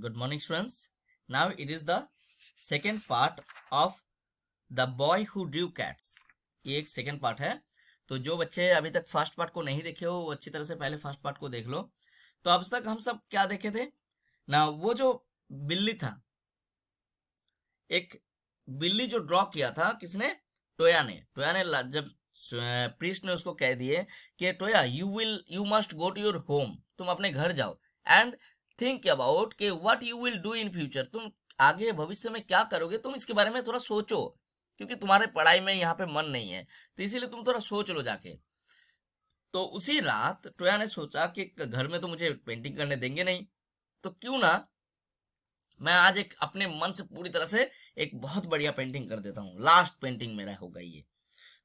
good morning students now it is the second part of the boy who drew cats ये एक second part है तो जो बच्चे अभी तक फर्स्ट पार्ट को नहीं देखे हो वो अच्छी तरह से पहले फर्स्ट पार्ट को देख लो तो अब तक हम सब क्या देखे थे ना वो जो बिल्ली था एक बिल्ली जो ड्रॉ किया था किसने टोया ने टोया ने जब प्रीस्ट ने उसको कह दिए कि Toya you will you must go to your home तुम अपने घर जाओ एंड थिंक अबाउट के what you will do in future तुम आगे भविष्य में क्या करोगे तुम इसके बारे में थोड़ा सोचो क्योंकि तुम्हारे पढ़ाई में यहाँ पे मन नहीं है तो इसीलिए तुम थोड़ा सोच लो जाके तो उसी रात टोया ने सोचा कि घर में तो मुझे पेंटिंग करने देंगे नहीं तो क्यों ना मैं आज एक अपने मन से पूरी तरह से एक बहुत बढ़िया पेंटिंग कर देता हूँ लास्ट पेंटिंग मेरा होगा ये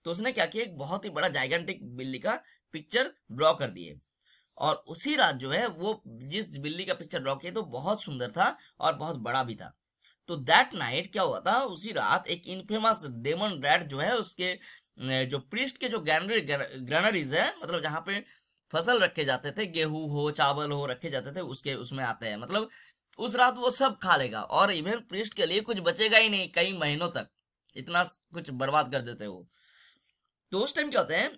तो उसने क्या किया एक बहुत ही बड़ा जाइगेंटिक बिल्ली का पिक्चर ड्रॉ कर दिए और उसी रात जो है वो जिस बिल्ली का पिक्चर ड्रॉ किया तो बहुत सुंदर था और बहुत बड़ा भी था तो दैट नाइट क्या हुआ था उसी रात एक इनफेमस डेमन रैट जो है उसके जो प्रिस्ट के जो ग्रैनरी ग्रैनरीज है मतलब जहाँ पे फसल रखे जाते थे गेहूं हो चावल हो रखे जाते थे उसके उसमें आते हैं मतलब उस रात वो सब खा लेगा और इवन प्रिस्ट के लिए कुछ बचेगा ही नहीं कई महीनों तक इतना कुछ बर्बाद कर देते वो तो उस टाइम क्या होता है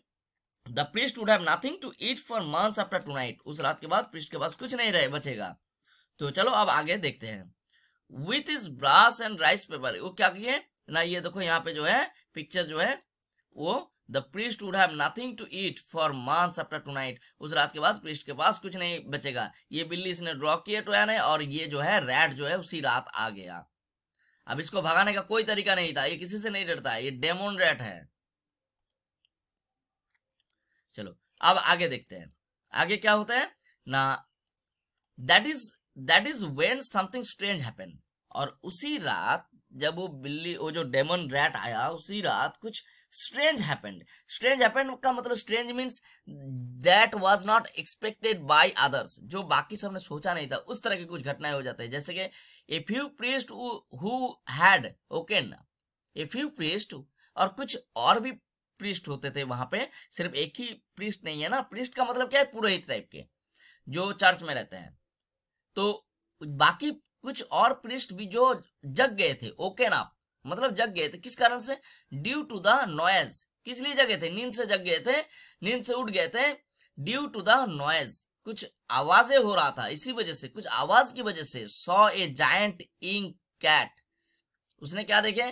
the priest would have nothing to eat for months after tonight उस रात के बाद प्रिस्ट के पास कुछ नहीं रहे बचेगा तो चलो अब आगे देखते हैं with his brass and rice paper वो क्या किए ना ये देखो यहाँ पे जो है पिक्चर जो है वो the priest would have nothing to eat for months after tonight उस रात के बाद प्रिस्ट के पास कुछ नहीं बचेगा ये बिल्ली इसने ड्रॉ किया टोया तो ने और ये जो है रैट जो है उसी रात आ गया अब इसको भगाने का कोई तरीका नहीं था ये किसी से नहीं डरता ये डेमोन रैट है चलो अब आगे देखते हैं आगे क्या होता है ना that is that is when something strange happen और उसी रात जब वो बिल्ली वो जो डेमन रैट आया उसी रात कुछ स्ट्रेंज हैपेंड स्ट्रेंज हैपेंड का मतलब strange means that was not expected by others जो बाकी सबने सोचा नहीं था उस तरह की कुछ घटनाएं हो जाती है जैसे कि a few priest who had woken a few priest और कुछ और भी पृष्ठ होते थे वहां पे सिर्फ एक ही पृष्ठ नहीं है ना पृष्ठ का मतलब क्या है पुरोहित टाइप के जो चर्च में रहते हैं तो बाकी कुछ और पृष्ठ भी जो जग गए थे ओके ना मतलब जग गए थे किस कारण से ड्यू टू द नॉयज किस लिए जगे थे नींद से जग गए थे नींद से उठ गए थे ड्यू टू द नॉयज कुछ आवाजें हो रहा था इसी वजह से कुछ आवाज की वजह से saw a giant ink cat उसने क्या देखे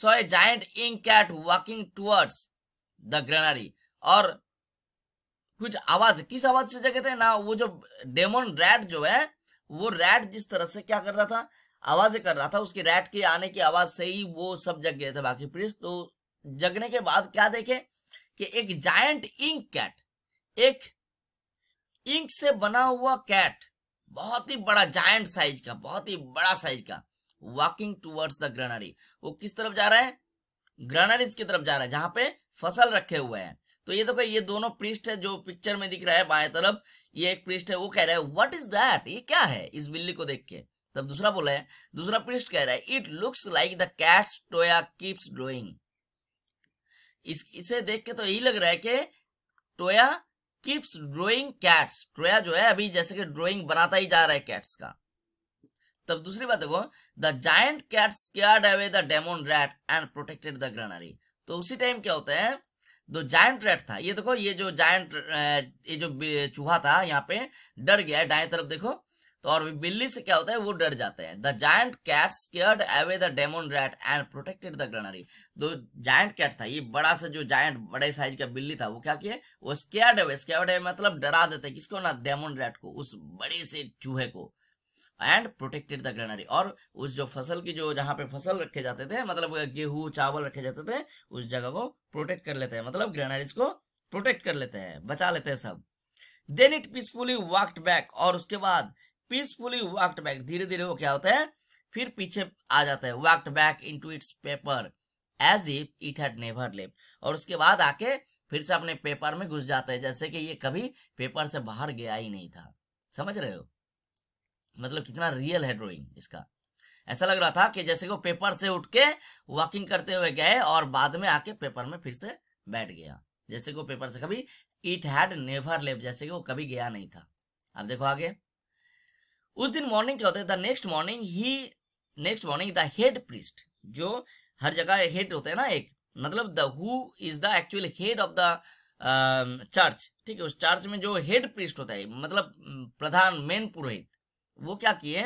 saw a giant ink cat walking towards the granary और कुछ आवाज किस आवाज से जगह थे ना वो जो डेमोन रैट जो है वो रैट जिस तरह से क्या कर रहा था आवाज कर रहा था उसके रैट के आने की आवाज से ही वो सब जग गए थे बाकी प्रिंस तो जगने के बाद क्या देखे कि एक जायंट इंक कैट एक इंक से बना हुआ कैट बहुत ही बड़ा जायंट साइज का बहुत ही बड़ा साइज का वॉकिंग टूवर्ड्स द ग्रनरी वो किस तरफ जा रहा है ग्रनरीज की तरफ जा रहा है जहां पे फसल रखे हुए हैं तो ये देखो ये दोनों पृष्ठ है जो पिक्चर में दिख रहा है बाएं तरफ ये एक पृष्ठ है वो कह रहा है व्हाट इज दैट ये क्या है इस बिल्ली को देख के तब दूसरा बोला है दूसरा पृष्ठ कह रहा है it looks like the cats Toya keeps drawing इस इसे देख के तो यही लग रहा है कि Toya keeps drawing cats Toya जो है अभी जैसे कि ड्रॉइंग बनाता ही जा रहा है कैट्स का तब दूसरी बात देखो the giant cat scared away the demon rat and protected the granary तो उसी टाइम क्या होता है दो जायंट रैट था ये देखो ये जो जायंट ये जो चूहा था यहाँ पे डर गया है दाएं तरफ देखो तो और बिल्ली से क्या होता है वो डर जाते हैं the giant cat scared away the demon rat and protected the granary दो जायंट कैट था ये बड़ा सा जो जायंट बड़े साइज का बिल्ली था वो क्या किए वो स्केयर्ड अवे स्केयर्ड अवे मतलब डरा देते किसको ना डेमोन रैट को उस बड़े से चूहे को एंड प्रोटेक्टेड द ग्रेनरी और उस जो फसल की जो जहाँ पे फसल रखे जाते थे मतलब गेहूं चावल रखे जाते थे उस जगह को प्रोटेक्ट कर लेते हैं मतलब ग्रेनरीज को प्रोटेक्ट कर लेते हैं बचा लेते हैं सब then it peacefully walked back और उसके बाद पीसफुली वॉक्ड बैक धीरे धीरे वो क्या होता है फिर पीछे आ जाता है walked back into its paper as if it had never left और उसके बाद आके फिर से अपने पेपर में घुस जाते हैं जैसे कि ये कभी पेपर से बाहर गया ही नहीं था समझ रहे हो मतलब कितना रियल है ड्रॉइंग इसका ऐसा लग रहा था कि जैसे को पेपर से उठ के वॉकिंग करते हुए गए और बाद में आके पेपर में फिर से बैठ गया जैसे को पेपर से कभी इट हैड नेवर लेव जैसे कि वो कभी गया नहीं था अब देखो आगे उस दिन मॉर्निंग क्या होता है द नेक्स्ट मॉर्निंग ही next morning the head priest जो हर जगह हेड होते हैं ना एक मतलब the who is the actual head of the church ठीक है उस चर्च में जो हेड प्रिस्ट होता है मतलब प्रधान मेन पुरोहित वो क्या किए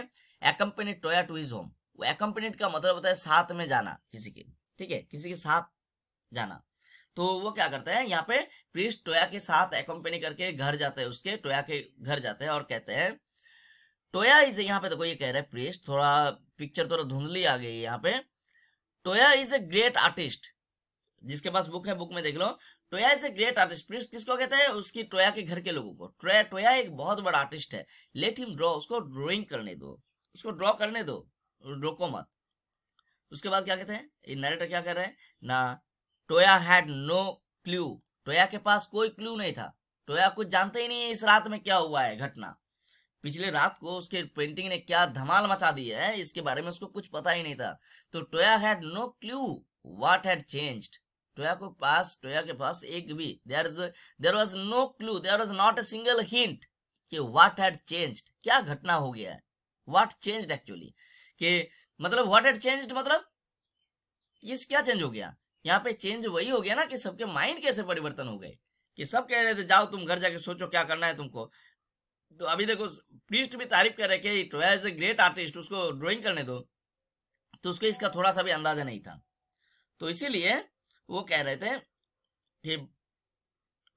accompanied Toya to his home वो एकम्पनीड का मतलब होता है साथ में जाना किसी के ठीक है किसी के साथ जाना तो वो क्या करते हैं यहाँ पे प्रिस्ट टोया के साथ एकम्पनी करके घर जाते हैं उसके टोया के घर जाते हैं और कहते हैं टोया इज यहाँ पे देखो ये कह रहे हैं प्रिस्ट थोड़ा पिक्चर थोड़ा धुंधली आ गई यहाँ पे Toya is a great artist जिसके पास बुक है बुक में देख लो Toya is a great artist prince किसको कहते हैं उसकी टोया के घर के लोगों को टोया टोया एक बहुत बड़ा आर्टिस्ट है लेट हिम ड्रॉ उसको ड्रॉइंग करने दो उसको ड्रॉ करने दो रोको मत उसके बाद क्या कहते हैं नरेटर क्या कह रहे हैं ना Toya had no clue Toya के पास कोई क्ल्यू नहीं था टोया कुछ जानते ही नहीं है इस रात में क्या हुआ है घटना पिछले रात को उसके पेंटिंग ने क्या धमाल मचा दी है इसके बारे में उसको कुछ पता ही नहीं था तो Toya had no clue what had changed Toya को पास टोया के पास एक भी there is there was no clue there was not a single hint कि व्हाट हैड चेंज्ड क्या घटना हो गया है व्हाट चेंज्ड एक्चुअली कि मतलब व्हाट हैड चेंज्ड मतलब ये क्या चेंज हो गया यहाँ पे चेंज वही हो गया ना कि सबके माइंड कैसे परिवर्तन हो गए कि सब कह रहे थे जाओ तुम घर जाके सोचो क्या करना है तुमको तो अभी देखो प्रीस्ट भी तारीफ कर रहे कि Toya is a great artist उसको ड्राइंग करने दो तो उसको इसका थोड़ा सा भी अंदाजा नहीं था तो इसीलिए वो कह रहे थे कि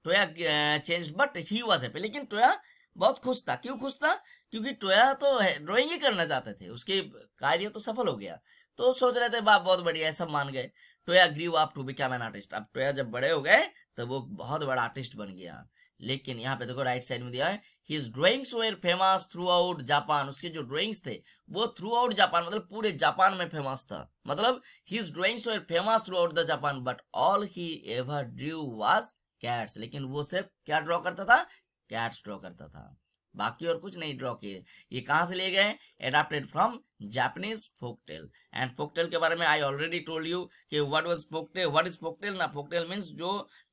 Toya change but he was happy लेकिन टोया बहुत खुश था क्यों खुश था क्योंकि टोया तो ड्रॉइंग ही करना चाहते थे उसके कार्य तो सफल हो गया तो सोच रहे थे बाप बहुत बढ़िया है सब मान गए Toya grew up to become an artist अब टोया जब बड़े हो गए तो वो बहुत बड़ा आर्टिस्ट बन गया लेकिन यहाँ पे देखो राइट साइड में दिया है his drawings were famous throughout Japan उसके जो ड्रॉइंग्स थे वो थ्रू आउट जापान मतलब पूरे जापान में फेमस था मतलब his drawings were famous throughout the Japan but all he ever drew was cats लेकिन वो सिर्फ क्या ड्रॉ करता था कैट्स ड्रॉ करता था बाकी और कुछ नहीं ड्रॉ किए ये कहाँ से लिए गए adapted from Japanese folktale and folktale के बारे में आई ऑलरेडी टोल्ड यू कि what was folktale what is folktale ना फोकटेल मींस जो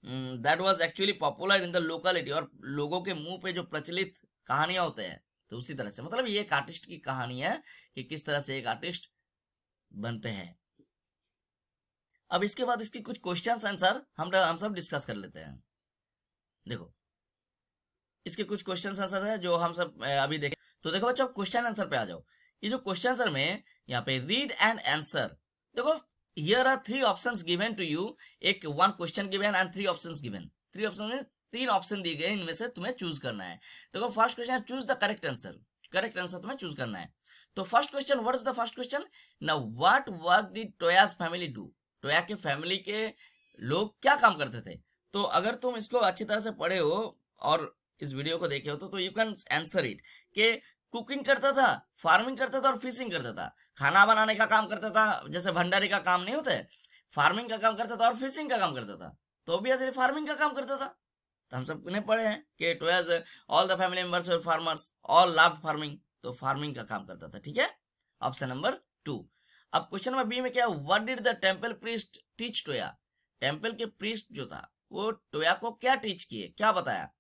that was actually popular in the locality और लोगों के मुंह पे जो प्रचलित कहानियां होते हैं तो उसी तरह से मतलब ये एक आर्टिस्ट की कहानी है कि किस तरह से एक आर्टिस्ट बनते हैं अब इसके बाद इसकी कुछ क्वेश्चंस आंसर हम हम सब डिस्कस कर लेते हैं देखो इसके कुछ क्वेश्चन आंसर है जो हम सब अभी देखें तो देखो बच्चों क्वेश्चन आंसर पे आ जाओ ये जो क्वेश्चन आंसर में यहाँ पे रीड एंड आंसर देखो here are three options given to you ek one question given and three options given three options means teen option दिए गए inme se tumhe choose karna hai to तो first question choose the correct answer correct answer tumhe choose karna hai तो first question what is the first question now what work did Toya's family do टोया के family के लोग क्या काम करते थे तो अगर तुम इसको अच्छी तरह से पढ़े हो और इस वीडियो को देखे हो तो, तो यू कैन आंसर इट कि कुकिंग करता था फार्मिंग करता था और फिशिंग करता था खाना बनाने का काम करता था जैसे भंडारी का काम नहीं होता है फार्मिंग का काम करता था और फिशिंग का काम करता था तो ऐसे फार्मिंग का काम करता था तो हम सब ने पढ़े हैं कि twelfth all the family members और फार्मर्स ऑल लव फार्मिंग तो फार्मिंग का काम करता था ठीक है ऑप्शन नंबर टू अब क्वेश्चन नंबर बी में क्या what did the temple priest teach Toya temple के प्रीस्ट जो था वो टोया को क्या टीच किए क्या बताया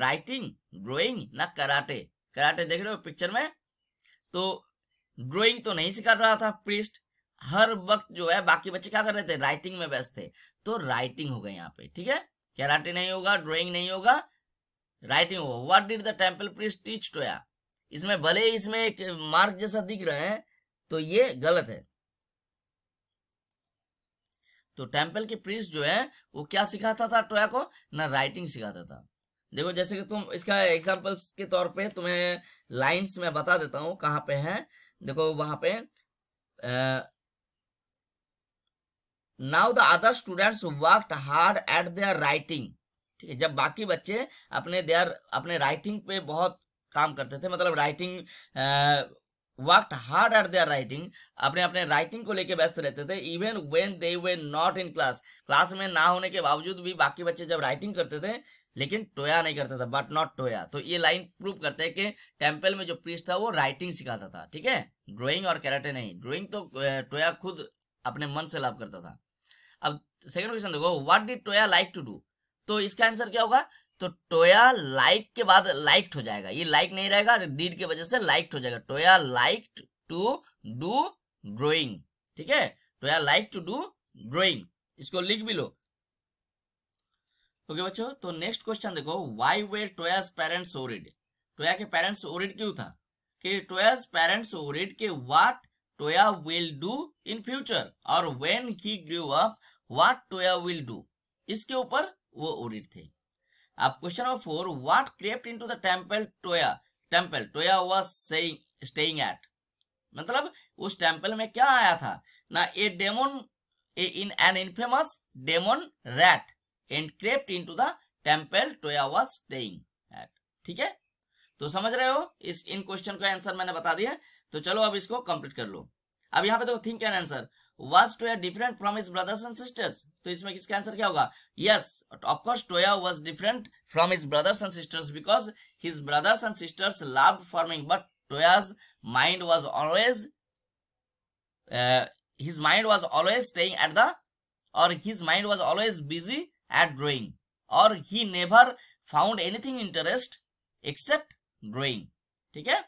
राइटिंग ड्रॉइंग ना कराटे कराटे देख रहे हो पिक्चर में तो ड्राइंग तो नहीं सिखा रहा था प्रिस्ट हर वक्त जो है बाकी बच्चे क्या कर रहे थे राइटिंग में व्यस्त थे तो राइटिंग हो गए यहाँ पे ठीक है कराटे नहीं होगा ड्रॉइंग नहीं होगा राइटिंग होगा what did the temple priest teach Toya इसमें भले ही इसमें एक मार्ग जैसा दिख रहे हैं तो ये गलत है तो टेम्पल के प्रिंस जो है वो क्या सिखाता था टोया को ना राइटिंग सिखाता था देखो जैसे कि तुम इसका एग्जाम्पल्स के तौर पे तुम्हें लाइंस में बता देता हूँ कहाँ पे है देखो वहां पे now the other students work hard at their writing ठीक है जब बाकी बच्चे अपने देयर अपने राइटिंग पे बहुत काम करते थे मतलब writing work hard at their writing अपने अपने राइटिंग को लेके व्यस्त रहते थे even when they were not in class class में ना होने के बावजूद भी बाकी बच्चे जब राइटिंग करते थे लेकिन टोया नहीं करता था बट नॉट टोया तो ये लाइन प्रूव करते हैं कि टेम्पल में जो प्रीस था वो राइटिंग सिखाता था ठीक है ड्रॉइंग और कैराटे नहीं ड्रॉइंग तो टोया खुद अपने मन से लाभ करता था अब सेकंड क्वेश्चन देखो what did Toya like to do तो इसका आंसर क्या होगा तो टोया लाइक के बाद लाइक्ड हो जाएगा ये लाइक नहीं रहेगा डीड की वजह से लाइक्ड हो जाएगा Toya like to do drawing ठीक है Toya like to do drawing इसको लिख भी लो ओके बच्चों तो नेक्स्ट क्वेश्चन देखो why were Toya's parents worried Toya के पेरेंट्स ओरिड क्यों था कि टोयाज पेरेंट्स ओरिड के what Toya will do in future और when he grow up what Toya will do इसके ऊपर वो ओरिड थे अब question number four what crept into the temple Toya temple Toya was saying staying at मतलब उस temple में क्या आया था ना a demon in an infamous demon rat and into the temple Toya was staying ठीक है तो समझ रहे हो इस इन क्वेश्चन का आंसर मैंने बता दिया तो चलो अब इसको कंप्लीट कर लो अब यहाँ पे देखो think and answer was Toya different from his brothers and sisters तो इसमें किसका आंसर क्या होगा yes of course Toya was different from his brothers and sisters because his brothers and sisters love farming but Toya's mind was always his mind was always staying at the or his mind was always busy at drawing or he never found anything interest except drawing ठीक है